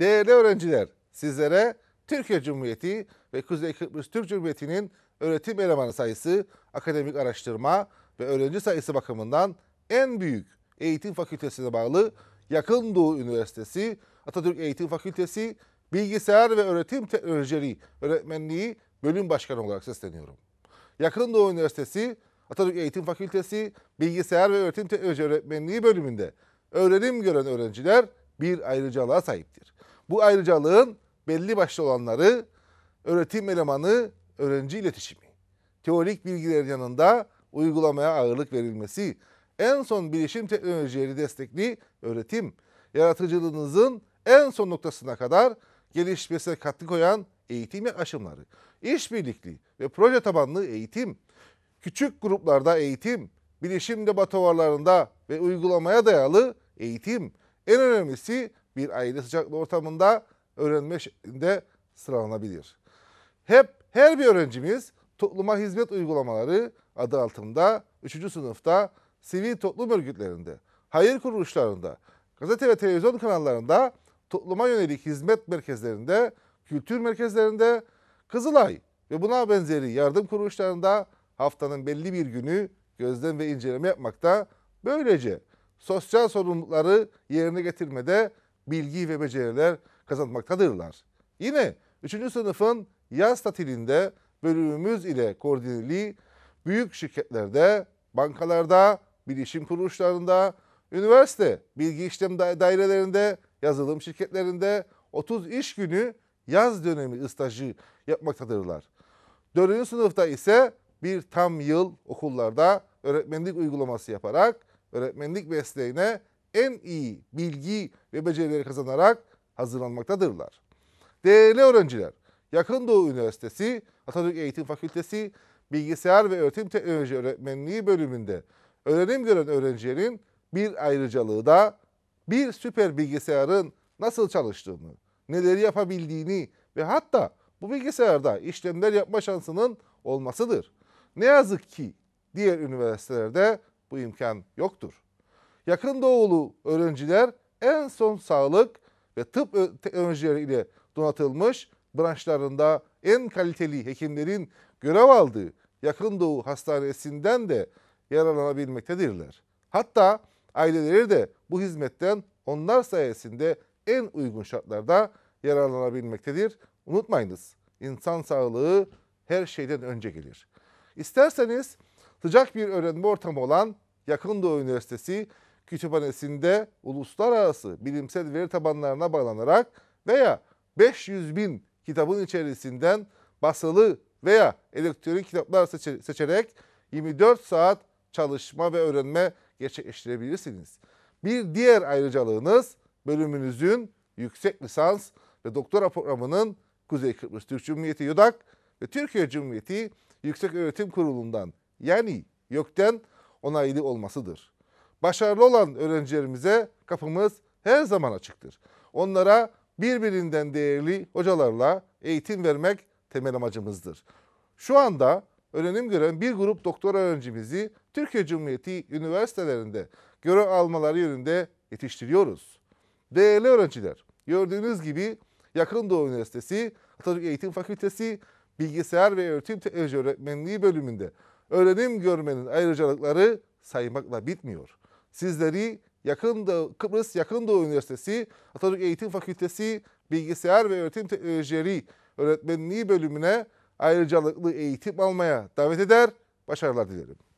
Değerli öğrenciler, sizlere Türkiye Cumhuriyeti ve Kuzey Kıbrıs Türk Cumhuriyeti'nin öğretim elemanı sayısı, akademik araştırma ve öğrenci sayısı bakımından en büyük eğitim fakültesine bağlı Yakın Doğu Üniversitesi, Atatürk Eğitim Fakültesi, Bilgisayar ve Öğretim Teknolojileri Öğretmenliği Bölüm Başkanı olarak sesleniyorum. Yakın Doğu Üniversitesi, Atatürk Eğitim Fakültesi, Bilgisayar ve Öğretim Teknolojileri Öğretmenliği bölümünde öğrenim gören öğrenciler bir ayrıcalığa sahiptir. Bu ayrıcalığın belli başlı olanları öğretim elemanı öğrenci iletişimi. Teorik bilgilerin yanında uygulamaya ağırlık verilmesi, en son bilişim teknolojileri destekli öğretim, yaratıcılığınızın en son noktasına kadar gelişmesine katkı koyan eğitim yaklaşımları, işbirlikli ve proje tabanlı eğitim, küçük gruplarda eğitim, bilişim laboratuvarlarında ve uygulamaya dayalı eğitim, en önemlisi bir aile sıcaklığı ortamında öğrenme şeklinde sıralanabilir. Hep her bir öğrencimiz topluma hizmet uygulamaları adı altında 3. sınıfta sivil toplum örgütlerinde, hayır kuruluşlarında, gazete ve televizyon kanallarında, topluma yönelik hizmet merkezlerinde, kültür merkezlerinde, Kızılay ve buna benzeri yardım kuruluşlarında haftanın belli bir günü gözlem ve inceleme yapmakta. Böylece sosyal sorumlulukları yerine getirmede bilgi ve beceriler kazanmaktadırlar. Yine 3. sınıfın yaz tatilinde bölümümüz ile koordineli büyük şirketlerde, bankalarda, bilişim kuruluşlarında, üniversite bilgi işlem dairelerinde, yazılım şirketlerinde 30 iş günü yaz dönemi stajı yapmaktadırlar. 4. sınıfta ise bir tam yıl okullarda öğretmenlik uygulaması yaparak öğretmenlik mesleğine en iyi bilgi ve becerileri kazanarak hazırlanmaktadırlar. Değerli öğrenciler, Yakın Doğu Üniversitesi Atatürk Eğitim Fakültesi Bilgisayar ve Öğretim Teknoloji Öğretmenliği bölümünde öğrenim gören öğrencilerin bir ayrıcalığı da bir süper bilgisayarın nasıl çalıştığını, neleri yapabildiğini ve hatta bu bilgisayarda işlemler yapma şansının olmasıdır. Ne yazık ki diğer üniversitelerde bu imkan yoktur yakın doğulu öğrenciler en son sağlık ve tıp teknolojileri donatılmış branşlarında en kaliteli hekimlerin görev aldığı yakın doğu hastanesinden de yararlanabilmektedirler. Hatta aileleri de bu hizmetten onlar sayesinde en uygun şartlarda yararlanabilmektedir. Unutmayınız insan sağlığı her şeyden önce gelir. İsterseniz sıcak bir öğrenme ortamı olan Yakın Doğu Üniversitesi kütüphanesinde uluslararası bilimsel veri tabanlarına bağlanarak veya 500 bin kitabın içerisinden basılı veya elektronik kitaplar seçerek 24 saat çalışma ve öğrenme gerçekleştirebilirsiniz. Bir diğer ayrıcalığınız bölümünüzün yüksek lisans ve doktora programının Kuzey Kıbrıs Türk Cumhuriyeti Yudak ve Türkiye Cumhuriyeti Yüksek Öğretim Kurulu'ndan yani YÖK'ten onaylı olmasıdır başarılı olan öğrencilerimize kapımız her zaman açıktır. Onlara birbirinden değerli hocalarla eğitim vermek temel amacımızdır. Şu anda öğrenim gören bir grup doktor öğrencimizi Türkiye Cumhuriyeti üniversitelerinde görev almaları yönünde yetiştiriyoruz. Değerli öğrenciler, gördüğünüz gibi Yakın Doğu Üniversitesi Atatürk Eğitim Fakültesi Bilgisayar ve Öğretim Teknoloji Öğretmenliği bölümünde öğrenim görmenin ayrıcalıkları saymakla bitmiyor sizleri yakın Doğu, Kıbrıs Yakın Doğu Üniversitesi Atatürk Eğitim Fakültesi Bilgisayar ve Öğretim Teknolojileri Öğretmenliği bölümüne ayrıcalıklı eğitim almaya davet eder. Başarılar dilerim.